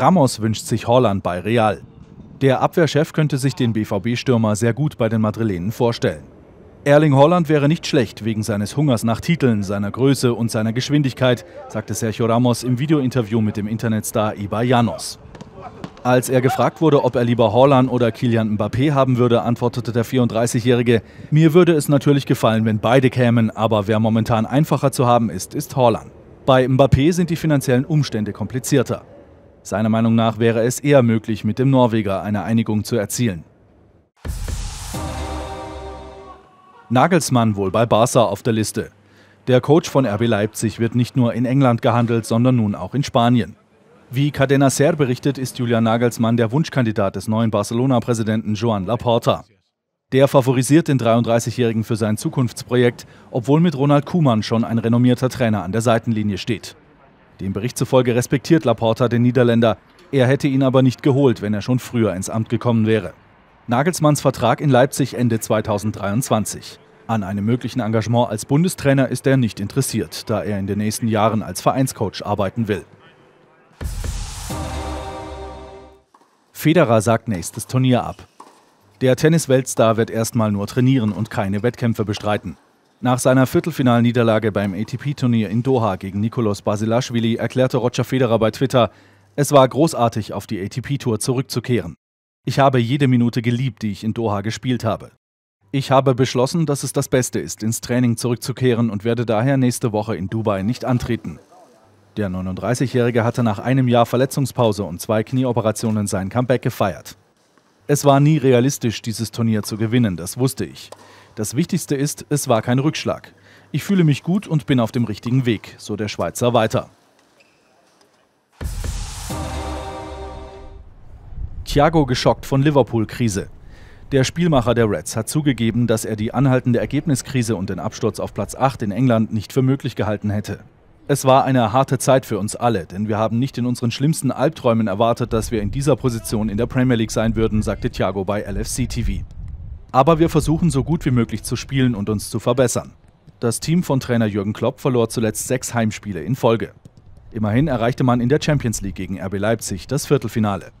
Ramos wünscht sich Holland bei Real. Der Abwehrchef könnte sich den BVB-Stürmer sehr gut bei den Madrilenen vorstellen. Erling Holland wäre nicht schlecht wegen seines Hungers nach Titeln, seiner Größe und seiner Geschwindigkeit, sagte Sergio Ramos im Videointerview mit dem Internetstar Iba Janos. Als er gefragt wurde, ob er lieber Holland oder Kilian Mbappé haben würde, antwortete der 34-Jährige, mir würde es natürlich gefallen, wenn beide kämen, aber wer momentan einfacher zu haben ist, ist Holland. Bei Mbappé sind die finanziellen Umstände komplizierter. Seiner Meinung nach wäre es eher möglich, mit dem Norweger eine Einigung zu erzielen. Nagelsmann wohl bei Barca auf der Liste. Der Coach von RB Leipzig wird nicht nur in England gehandelt, sondern nun auch in Spanien. Wie Cadena Ser berichtet, ist Julian Nagelsmann der Wunschkandidat des neuen Barcelona-Präsidenten Joan Laporta. Der favorisiert den 33-Jährigen für sein Zukunftsprojekt, obwohl mit Ronald Kuhmann schon ein renommierter Trainer an der Seitenlinie steht. Dem Bericht zufolge respektiert Laporta den Niederländer. Er hätte ihn aber nicht geholt, wenn er schon früher ins Amt gekommen wäre. Nagelsmanns Vertrag in Leipzig Ende 2023. An einem möglichen Engagement als Bundestrainer ist er nicht interessiert, da er in den nächsten Jahren als Vereinscoach arbeiten will. Federer sagt nächstes Turnier ab. Der Tennis-Weltstar wird erstmal nur trainieren und keine Wettkämpfe bestreiten. Nach seiner Viertelfinalniederlage beim ATP-Turnier in Doha gegen Nikolaus Basilashvili erklärte Roger Federer bei Twitter, es war großartig, auf die ATP-Tour zurückzukehren. Ich habe jede Minute geliebt, die ich in Doha gespielt habe. Ich habe beschlossen, dass es das Beste ist, ins Training zurückzukehren und werde daher nächste Woche in Dubai nicht antreten. Der 39-Jährige hatte nach einem Jahr Verletzungspause und zwei Knieoperationen sein Comeback gefeiert. Es war nie realistisch, dieses Turnier zu gewinnen, das wusste ich. Das Wichtigste ist, es war kein Rückschlag. Ich fühle mich gut und bin auf dem richtigen Weg, so der Schweizer weiter. Thiago geschockt von Liverpool-Krise. Der Spielmacher der Reds hat zugegeben, dass er die anhaltende Ergebniskrise und den Absturz auf Platz 8 in England nicht für möglich gehalten hätte. Es war eine harte Zeit für uns alle, denn wir haben nicht in unseren schlimmsten Albträumen erwartet, dass wir in dieser Position in der Premier League sein würden, sagte Thiago bei LFC TV aber wir versuchen so gut wie möglich zu spielen und uns zu verbessern. Das Team von Trainer Jürgen Klopp verlor zuletzt sechs Heimspiele in Folge. Immerhin erreichte man in der Champions League gegen RB Leipzig das Viertelfinale.